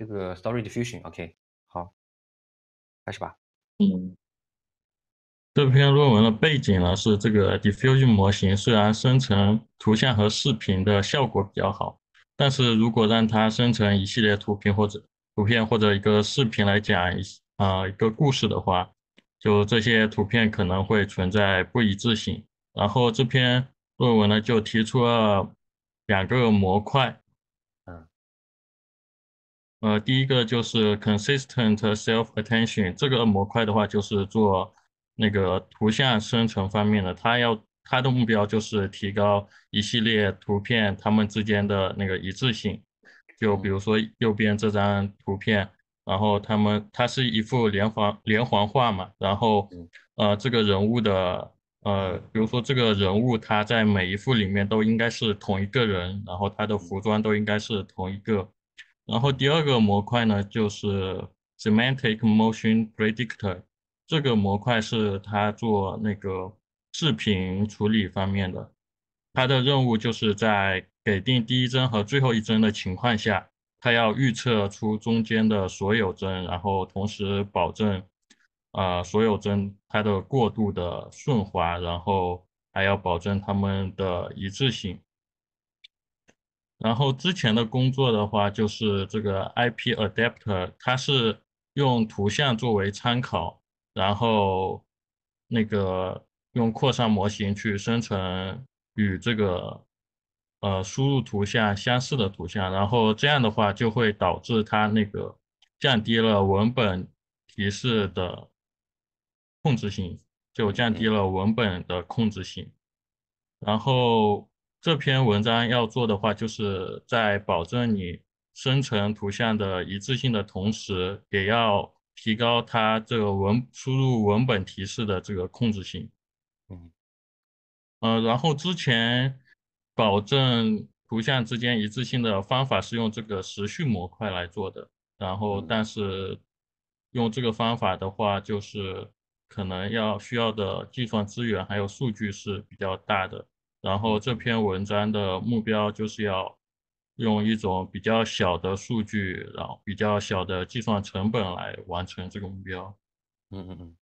这个 story diffusion，OK，好，开始吧。嗯，这篇论文的背景呢是，这个 diffusion 模型虽然生成图像和视频的效果比较好，但是如果让它生成一系列图片或者图片或者一个视频来讲一啊一个故事的话，就这些图片可能会存在不一致性。然后这篇论文呢就提出了两个模块。呃，第一个就是 consistent self attention 这个模块的话，就是做那个图像生成方面的。它要它的目标就是提高一系列图片它们之间的那个一致性。就比如说右边这张图片，然后他们它是一幅连环连环画嘛，然后呃这个人物的呃比如说这个人物他在每一幅里面都应该是同一个人，然后他的服装都应该是同一个。然后第二个模块呢，就是 semantic motion predictor，这个模块是它做那个视频处理方面的，它的任务就是在给定第一帧和最后一帧的情况下，它要预测出中间的所有帧，然后同时保证，呃，所有帧它的过渡的顺滑，然后还要保证它们的一致性。然后之前的工作的话，就是这个 IP adapter，它是用图像作为参考，然后那个用扩散模型去生成与这个呃输入图像相似的图像，然后这样的话就会导致它那个降低了文本提示的控制性，就降低了文本的控制性，然后。这篇文章要做的话，就是在保证你生成图像的一致性的同时，也要提高它这个文输入文本提示的这个控制性。嗯，呃，然后之前保证图像之间一致性的方法是用这个时序模块来做的。然后，但是用这个方法的话，就是可能要需要的计算资源还有数据是比较大的。然后这篇文章的目标就是要用一种比较小的数据，然后比较小的计算成本来完成这个目标。嗯嗯嗯。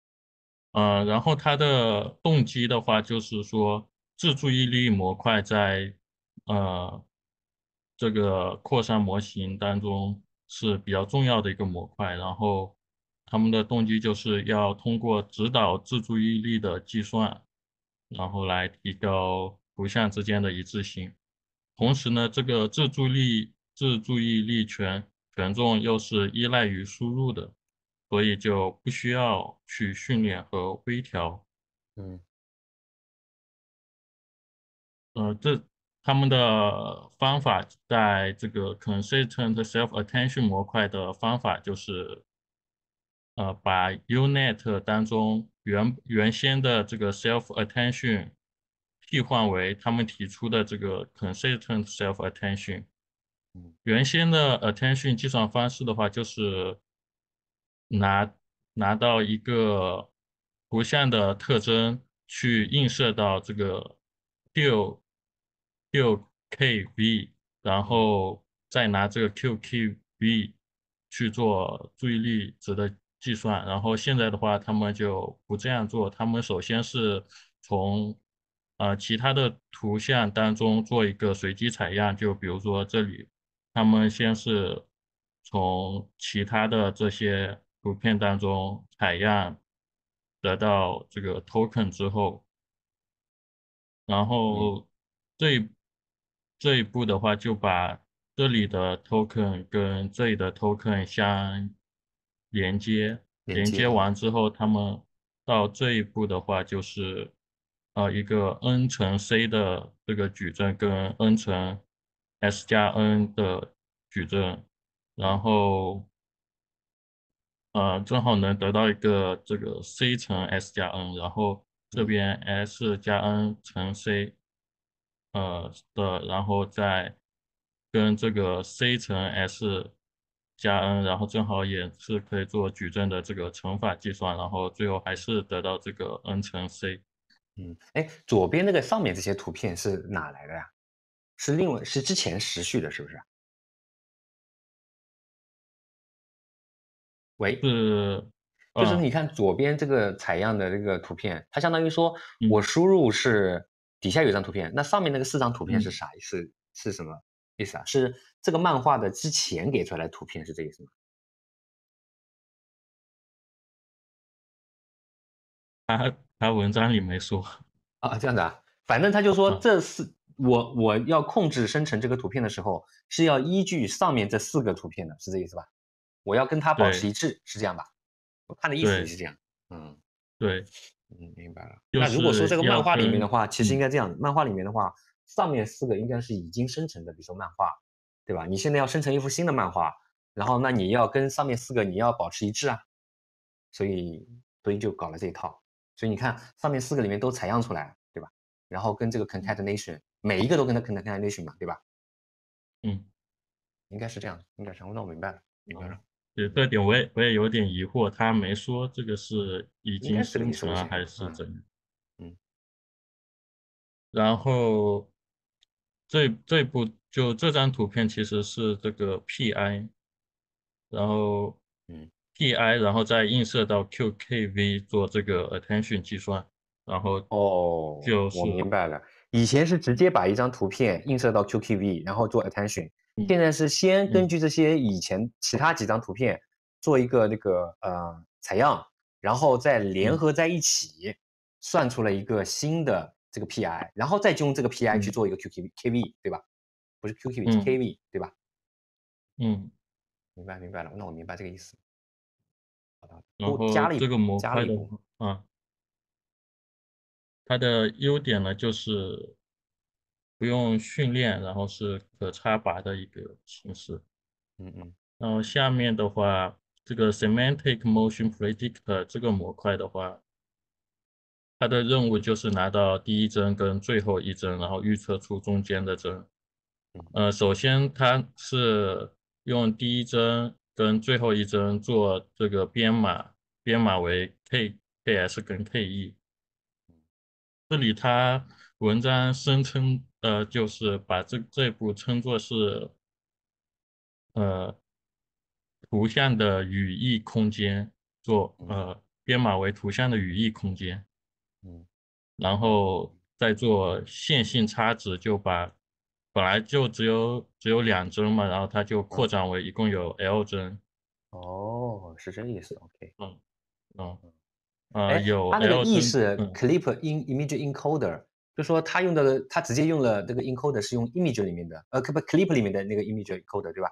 呃，然后它的动机的话就是说，自注意力模块在呃这个扩散模型当中是比较重要的一个模块。然后他们的动机就是要通过指导自注意力的计算，然后来提高。图像之间的一致性，同时呢，这个自注力、自注意力权权重又是依赖于输入的，所以就不需要去训练和微调。嗯，呃，这他们的方法在这个 consistent self attention 模块的方法就是，呃，把 u n i t 当中原原先的这个 self attention。替换为他们提出的这个 consistent self attention。原先的 attention 计算方式的话，就是拿拿到一个图像的特征去映射到这个 Q Q K V，然后再拿这个 Q K V 去做注意力值的计算。然后现在的话，他们就不这样做，他们首先是从呃，其他的图像当中做一个随机采样，就比如说这里，他们先是从其他的这些图片当中采样得到这个 token 之后，然后这这一步的话就把这里的 token 跟这里的 token 相连接，连接完之后，他们到这一步的话就是。啊，一个 n 乘 c 的这个矩阵跟 n 乘 s 加 n 的矩阵，然后，呃，正好能得到一个这个 c 乘 s 加 n，然后这边 s 加 n 乘 c，呃的，然后再跟这个 c 乘 s 加 n，然后正好也是可以做矩阵的这个乘法计算，然后最后还是得到这个 n 乘 c。嗯，哎，左边那个上面这些图片是哪来的呀？是另外是之前时序的，是不是？喂，是，就是你看左边这个采样的这个图片，它相当于说我输入是底下有张图片，那上面那个四张图片是啥？是是什么意思啊？是这个漫画的之前给出来的图片是这意思吗？他他文章里没说啊，这样子啊，反正他就说，这是我我要控制生成这个图片的时候，是要依据上面这四个图片的，是这意思吧？我要跟他保持一致，是这样吧？我看的意思是这样，嗯，对，嗯，明白了。那如果说这个漫画里面的话，其实应该这样，漫画里面的话，上面四个应该是已经生成的，比如说漫画，对吧？你现在要生成一幅新的漫画，然后那你要跟上面四个你要保持一致啊，所以所以就搞了这一套。所以你看上面四个里面都采样出来，对吧？然后跟这个 concatenation 每一个都跟它 concatenation 嘛，对吧？嗯，应该是这样，应该是。那我明白了。明白了。对这点我也我也有点疑惑，他没说这个是已经生成还是怎？样？嗯。然后这这步就这张图片其实是这个 pi，然后嗯。P I，然后再映射到 Q K V 做这个 attention 计算，然后哦，就我明白了。以前是直接把一张图片映射到 Q K V，然后做 attention。现在是先根据这些以前其他几张图片做一个那个呃采样，然后再联合在一起算出了一个新的这个 P I，然后再用这个 P I 去做一个 Q K K V，对吧？不是 Q K V，是 K V，对吧？嗯，明白明白了。那我明白这个意思。然后这个模块的啊，它的优点呢就是不用训练，然后是可插拔的一个形式。嗯嗯。然后下面的话，这个 semantic motion predictor 这个模块的话，它的任务就是拿到第一帧跟最后一帧，然后预测出中间的帧。呃，首先它是用第一帧。跟最后一帧做这个编码，编码为 KKS 跟 KE。这里他文章声称，呃，就是把这这部步称作是，呃，图像的语义空间做呃编码为图像的语义空间，嗯，然后再做线性差值，就把。本来就只有只有两帧嘛，然后它就扩展为一共有 L 帧。哦，是这个意思。OK，嗯嗯嗯，哎有。它那个 E 是 Clip Image n i Encoder，就说它用的，它直接用了这个 Encoder 是用 Image 里面的，呃，Clip Clip 里面的那个 Image Encoder 对吧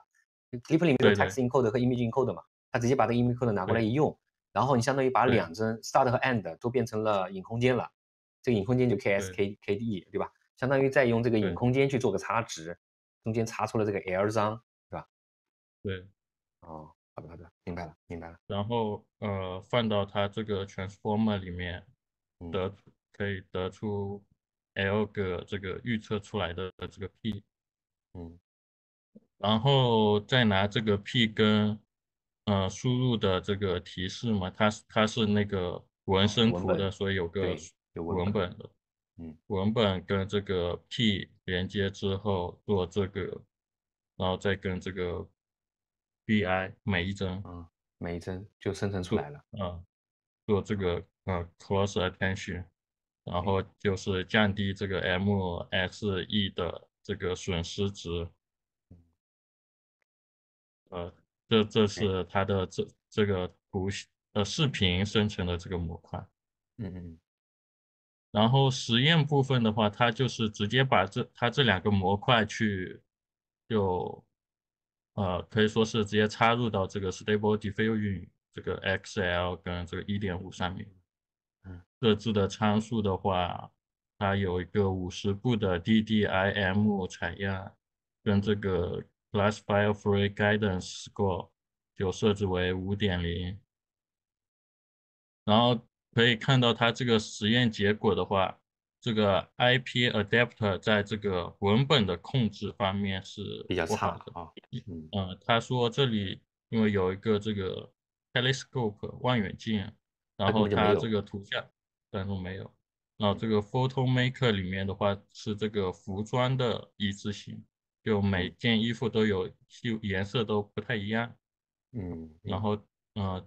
？Clip 里面的 Text Encoder 和 Image Encoder 嘛，它直接把这个 i m a g Encoder e 拿过来一用，然后你相当于把两帧 Start 和 End 都变成了隐空间了，这个隐空间就 KSKKDE 对吧？相当于在用这个隐空间去做个差值，中间差出了这个 L 张，是吧？对。哦，好的好的，明白了明白了。然后呃，放到它这个 transformer 里面，得可以得出 L 个这个预测出来的这个 p。嗯。然后再拿这个 p 跟，呃，输入的这个提示嘛，它它是那个纹身图的，所以有个文本的。嗯，文本跟这个 P 连接之后做这个，然后再跟这个 B I 每一帧，嗯，每一帧就生成出来了。嗯，做这个，嗯，cross attention，然后就是降低这个 MSE 的这个损失值。呃，这这是它的这这个图，呃，视频生成的这个模块。嗯嗯。然后实验部分的话，它就是直接把这它这两个模块去就呃可以说是直接插入到这个 Stable Diffusion 这个 XL 跟这个1.5上面。嗯，设置的参数的话，它有一个五十步的 DDI M 采样，跟这个 Plus Fire Free Guidance Score 就设置为五点零。然后可以看到，它这个实验结果的话，这个 IP adapter 在这个文本的控制方面是比较差的。嗯，他说这里因为有一个这个 telescope 望远镜，然后它这个图像当中没有。那这个 photo maker 里面的话是这个服装的一致性，就每件衣服都有，就颜色都不太一样。嗯，然后，嗯，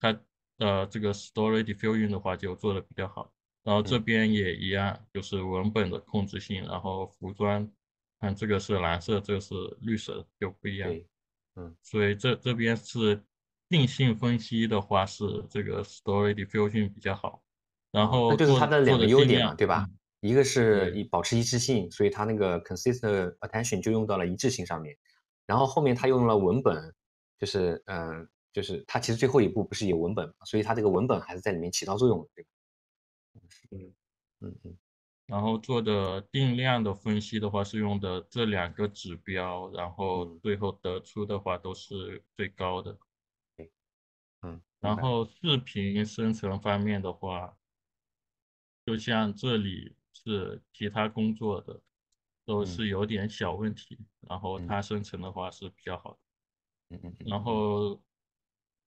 它。呃，这个 story diffusion 的话就做的比较好，然后这边也一样，就是文本的控制性，然后服装，看这个是蓝色，这个是绿色就不一样。嗯，所以这这边是定性分析的话是这个 story diffusion 比较好，然后就是它的两个优点嘛，对吧？一个是一保持一致性，所以它那个 consistent attention 就用到了一致性上面，然后后面它用了文本，就是嗯。就是它其实最后一步不是有文本嘛，所以它这个文本还是在里面起到作用，对吧？嗯嗯嗯。然后做的定量的分析的话，是用的这两个指标，然后最后得出的话都是最高的。嗯。然后视频生成方面的话，就像这里是其他工作的都是有点小问题，然后它生成的话是比较好的。嗯嗯。然后。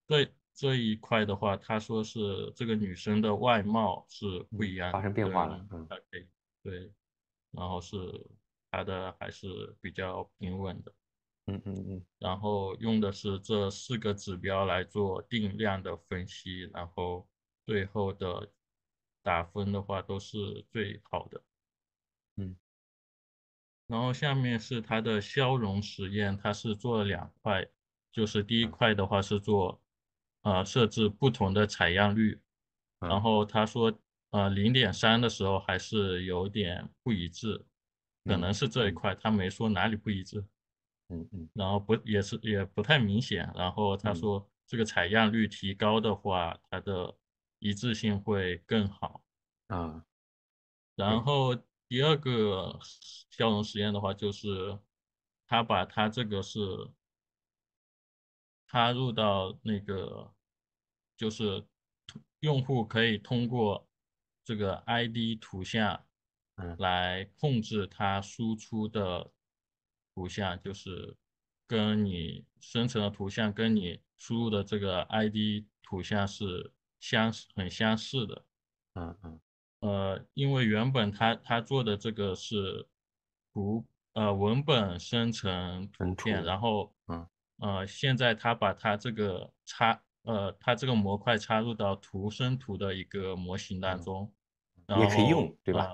这这一块的话，他说是这个女生的外貌是不一样，发生变化了。嗯，对。然后是她的还是比较平稳的。嗯嗯嗯。然后用的是这四个指标来做定量的分析，然后最后的打分的话都是最好的。嗯。然后下面是它的消融实验，它是做了两块，就是第一块的话是做。呃，设置不同的采样率，然后他说，呃，零点三的时候还是有点不一致，可能是这一块他没说哪里不一致，嗯嗯，然后不也是也不太明显，然后他说这个采样率提高的话，它的一致性会更好，啊，然后第二个消融实验的话，就是他把他这个是插入到那个。就是用户可以通过这个 ID 图像，嗯，来控制它输出的图像，就是跟你生成的图像跟你输入的这个 ID 图像是相似很相似的，嗯嗯，呃，因为原本他他做的这个是图呃文本生成图片，然后嗯呃，现在他把他这个插。呃，它这个模块插入到图生图的一个模型当中，也可以用，对吧？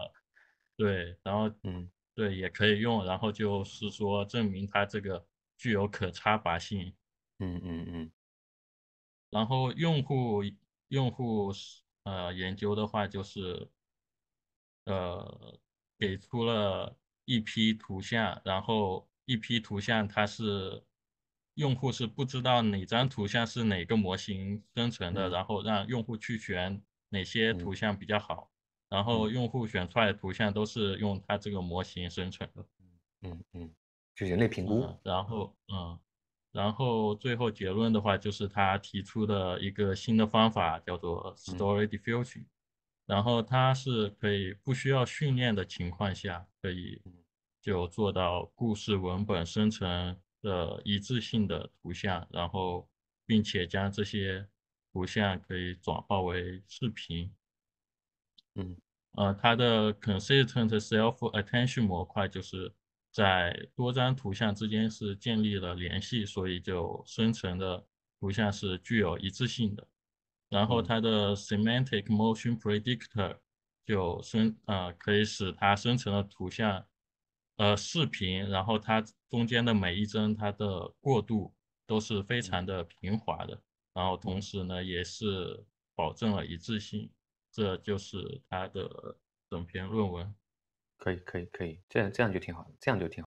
对，然后，嗯，对，也可以用。然后就是说证明它这个具有可插拔性。嗯嗯嗯。然后用户用户呃研究的话就是，呃，给出了一批图像，然后一批图像它是。用户是不知道哪张图像是哪个模型生成的，然后让用户去选哪些图像比较好，然后用户选出来的图像都是用它这个模型生成的。嗯嗯，就人类评估。然后嗯，然后最后结论的话，就是他提出的一个新的方法叫做 Story Diffusion，然后它是可以不需要训练的情况下，可以就做到故事文本生成。的一致性的图像，然后并且将这些图像可以转化为视频。嗯，呃，它的 consistent self attention 模块就是在多张图像之间是建立了联系，所以就生成的图像是具有一致性的。然后它的 semantic motion predictor 就生呃可以使它生成的图像呃视频，然后它。中间的每一帧，它的过渡都是非常的平滑的，然后同时呢，也是保证了一致性，这就是它的整篇论文。可以，可以，可以，这样这样就挺好这样就挺好。